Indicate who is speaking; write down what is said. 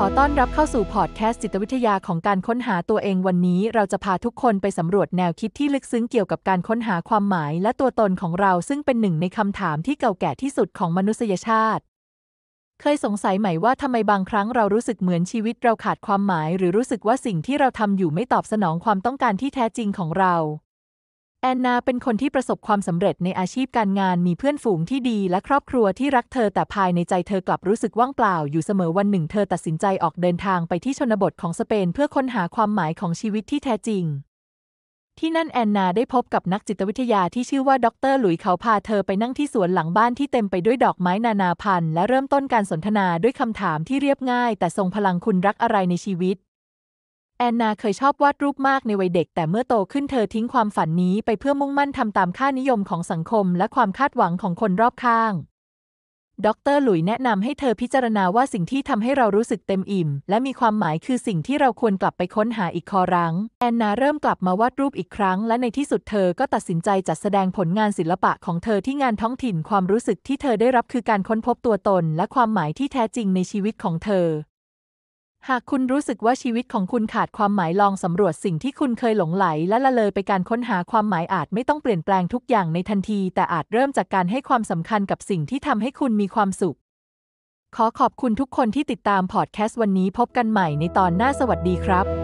Speaker 1: ขอต้อนรับเข้าสู่พอดแคสต์จิตวิทยาของการค้นหาตัวเองวันนี้ เราจะพาทุกคนไปสำรวจแนวคิดที่ลึกซึ้งเกี่ยวกับการค้นหาความหมาย และตัวตนของเราซึ่งเป็นหนึ่งในคำถามที่เก่าแก่ที่สุดของมนุษยชาติ เคยสงสัยไหมว่าทำไมบางครั้งเรารู้สึกเหมือนชีวิตเราขาดความหมาย หรือรู้สึกว่าสิ่งที่เราทำอยู่ไม่ตอบสนองความต้องการที่แท้จริงของเราแอนนา เป็นคนที่ประสบความสำเร็จในอาชีพการงานมีเพื่อนฝูงที่ดีและครอบครัวที่รักเธอแต่ภายในใจเธอกลับรู้สึกว่างเปล่า อยู่เสมอวันหนึ่งเธอตัดสินใจออกเดินทางไปที่ชนบทของสเปนเพื่อค้นหาความหมายของชีวิตที่แท้จริง ที่นั่นแอนนาได้พบกับนักจิตวิทยาที่ชื่อว่า ดรหลุยเขาพาเธอไปนั่งที่สวนหลังบ้านที่เต็มไปด้วยดอกไม้นานาพันธุ์และเริ่มต้นการสนทนาด้วยคำถามที่เรียบง่าย แต่ทรงพลังคุณรักอะไรในชีวิตแอนนาเคยชอบวาดรูปมากในวัยเด็ก แต่เมื่อโตขึ้นเธอทิ้งความฝันนี้ ไปเพื่อมุ่งมั่นทำตามค่านิยมของสังคมและความคาดหวังของคนรอบข้าง ดร หลุยแนะนำให้เธอพิจารณาว่าสิ่งที่ทำให้เรารู้สึกเต็มอิ่ม และมีความหมายคือสิ่งที่เราควรกลับไปค้นหาอีกครั้งแอนนา เริ่มกลับมาวาดรูปอีกครั้ง และในที่สุดเธอก็ตัดสินใจจัดแสดงผลงานศิลปะของเธอที่งานท้องถิ่นความรู้สึกที่เธอได้รับคือการค้นพบตัวตน และความหมายที่แท้จริงในชีวิตของเธอหากคุณรู้สึกว่าชีวิตของคุณขาดความหมายลองสำรวจสิ่งที่คุณเคยหลงไหล และละเลยไปการค้นหาความหมายอาจไม่ต้องเปลี่ยนแปลงทุกอย่างในทันที แต่อาจเริ่มจากการให้ความสำคัญกับสิ่งที่ทำให้คุณมีความสุข ขอขอบคุณทุกคนที่ติดตาม พอดแคสต์วันนี้พบกันใหม่ในตอนหน้าสวัสดีครับ